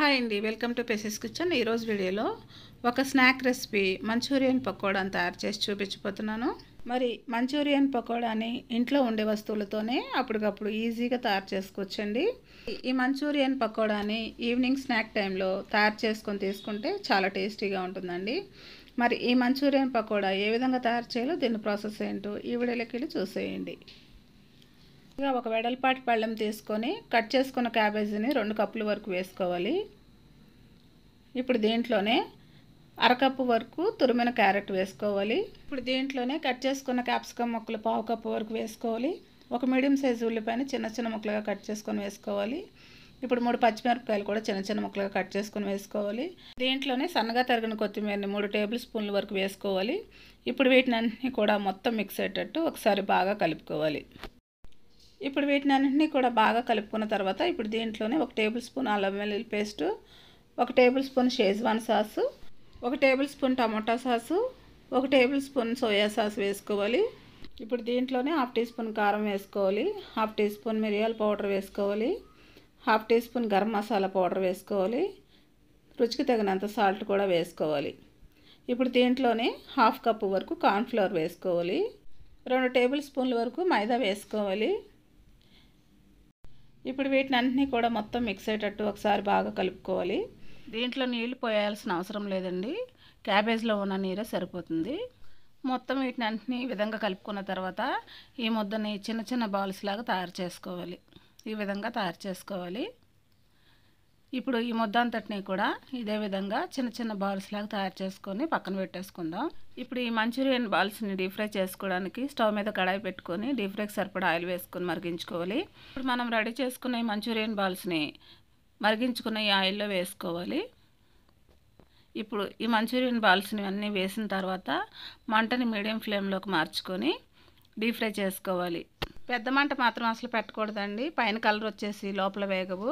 hi అండి welcome to పెసెస్ kitchen ఈరోజు వీడియోలో ఒక స్నాక్ రెసిపీ మంచూరియన్ పకోడా తయారు చేసి చూపించిపోతున్నాను మరి మంచూరియన్ పకోడాని ఇంట్లో ఉండే వస్తువులతోనే అప్పటికప్పుడు ఈజీగా తయారు చేసుకోవచ్చండి ఈ మంచూరియన్ పకోడాని ఈవినింగ్ స్నాక్ టైంలో తయారు చేసుకొని తీసుకుంటే చాలా టేస్టీగా ఉంటుందండి మరి ఈ మంచూరియన్ పకోడా ఏ విధంగా తయారు చేయాలో దీని ప్రాసెస్ ఏంటో ఈ వీడియోలోకి వెళ్ళి చూసేయండి ఇలా ఒక వెడల్పాటి పళ్ళెం తీసుకొని కట్ చేసుకున్న క్యాబేజీని రెండు కప్పుల వరకు వేసుకోవాలి ఇప్పుడు దీంట్లోనే అరకప్పు వరకు తురిమిన క్యారెట్ వేసుకోవాలి ఇప్పుడు దీంట్లోనే కట్ చేసుకున్న క్యాప్సికమ్ ముక్కలు పావు కప్పు వరకు వేసుకోవాలి ఒక మీడియం సైజు ఉల్లిపాయని చిన్న చిన్న ముక్కలుగా కట్ చేసుకొని వేసుకోవాలి ఇప్పుడు మూడు పచ్చిమిరపకాయలు కూడా చిన్న చిన్న ముక్కలుగా కట్ చేసుకొని వేసుకోవాలి దీంట్లోనే సన్నగా తరిగిన కొత్తిమీరని మూడు టేబుల్ స్పూన్ల వరకు వేసుకోవాలి ఇప్పుడు వీటిని అన్నీ కూడా మొత్తం మిక్స్ అయ్యేటట్టు ఒకసారి బాగా కలుపుకోవాలి ఇప్పుడు వీటిని అన్నింటినీ కూడా బాగా కలుపుకున్న తర్వాత ఇప్పుడు దీంట్లోనే ఒక టేబుల్ స్పూన్ అల్లం వెల్లుల్లి పేస్టు ఒక టేబుల్ స్పూన్ షేజ్వాన్ సాసు ఒక టేబుల్ స్పూన్ టమాటా సాసు ఒక టేబుల్ స్పూన్ సోయా సాస్ వేసుకోవాలి ఇప్పుడు దీంట్లోనే హాఫ్ టీ స్పూన్ కారం వేసుకోవాలి హాఫ్ టీ స్పూన్ మిరియాల పౌడర్ వేసుకోవాలి half teaspoon garam masala powder వేసుకోవాలి రుచికి తగినంత సాల్ట్ కూడా వేసుకోవాలి ఇప్పుడు దీంట్లోనే హాఫ్ కప్పు వరకు కార్న్ఫ్లవర్ వేసుకోవాలి రెండు టేబుల్ స్పూన్ల వరకు మైదా వేసుకోవాలి ఇప్పుడు వీటిని అన్నీ కూడా మొత్తం మిక్స్ అయ్యేటట్టు ఒకసారి బాగా కలుపుకోవాలి దీంట్లో నీళ్లు పోయాల్సిన అవసరం లేదండి క్యాబేజ్లో ఉన్న నీరే సరిపోతుంది మొత్తం వీటిని అన్నీ విధంగా కలుపుకున్న తర్వాత ఈ ముద్దని చిన్న చిన్న బాల్స్ లాగా తయారు చేసుకోవాలి ఈ విధంగా తయారు చేసుకోవాలి ఇప్పుడు ఈ ముద్ద అంతటిని కూడా ఇదే విధంగా చిన్న చిన్న బాల్స్ లాగా తయారు చేసుకొని పక్కన పెట్టేసుకుందాం ఇప్పుడు ఈ మంచూరియన్ బాల్స్ని డీప్ ఫ్రై చేసుకోవడానికి స్టవ్ మీద కడాయి పెట్టుకొని డీప్ ఫ్రైకి సరిపడా ఆయిల్ వేసుకొని మరిగించుకోవాలి ఇప్పుడు మనం రెడీ చేసుకున్న ఈ మంచూరియన్ బాల్స్ని మరిగించుకున్న ఈ ఆయిల్లో వేసుకోవాలి ఇప్పుడు ఈ మంచూరియన్ బాల్స్ని అన్నీ వేసిన తర్వాత మంటని మీడియం ఫ్లేమ్లోకి మార్చుకొని డీప్ ఫ్రై చేసుకోవాలి పెద్ద మంట మాత్రం అసలు పెట్టకూడదండి పైన కలర్ వచ్చేసి లోపల వేగవు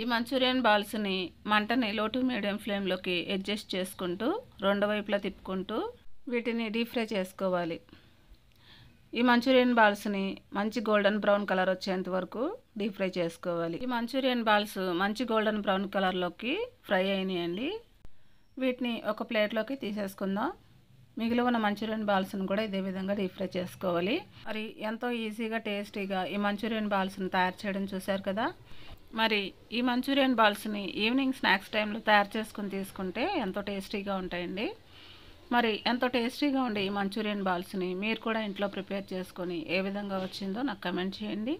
ఈ మంచూరియన్ బాల్స్ని మంటని లోటు మీడియం ఫ్లేమ్లోకి అడ్జస్ట్ చేసుకుంటూ రెండు వైపులా తిప్పుకుంటూ వీటిని డీప్ ఫ్రై చేసుకోవాలి ఈ మంచూరియన్ బాల్స్ని మంచి గోల్డెన్ బ్రౌన్ కలర్ వచ్చేంత వరకు డీప్ ఫ్రై చేసుకోవాలి ఈ మంచూరియన్ బాల్స్ మంచి గోల్డెన్ బ్రౌన్ కలర్లోకి ఫ్రై అయినాయండి వీటిని ఒక ప్లేట్లోకి తీసేసుకుందాం మిగిలి ఉన్న మంచూరియన్ బాల్స్ని కూడా ఇదే విధంగా డీప్ ఫ్రై చేసుకోవాలి మరి ఎంతో ఈజీగా టేస్టీగా ఈ మంచూరియన్ బాల్స్ని తయారు చేయడం చూశారు కదా మరి ఈ మంచూరియన్ బాల్స్ని ఈవినింగ్ స్నాక్స్ టైంలో తయారు చేసుకుని తీసుకుంటే ఎంతో టేస్టీగా ఉంటాయండి మరి ఎంతో టేస్టీగా ఉండే ఈ మంచూరియన్ బాల్స్ని మీరు కూడా ఇంట్లో ప్రిపేర్ చేసుకొని ఏ విధంగా వచ్చిందో నాకు కమెంట్ చేయండి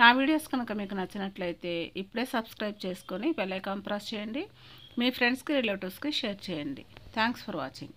నా వీడియోస్ కనుక మీకు నచ్చినట్లయితే ఇప్పుడే సబ్స్క్రైబ్ చేసుకొని బెల్ ఐకాన్ ప్రెస్ చేయండి మీ ఫ్రెండ్స్కి రిలేటివ్స్కి షేర్ చేయండి థ్యాంక్స్ ఫర్ వాచింగ్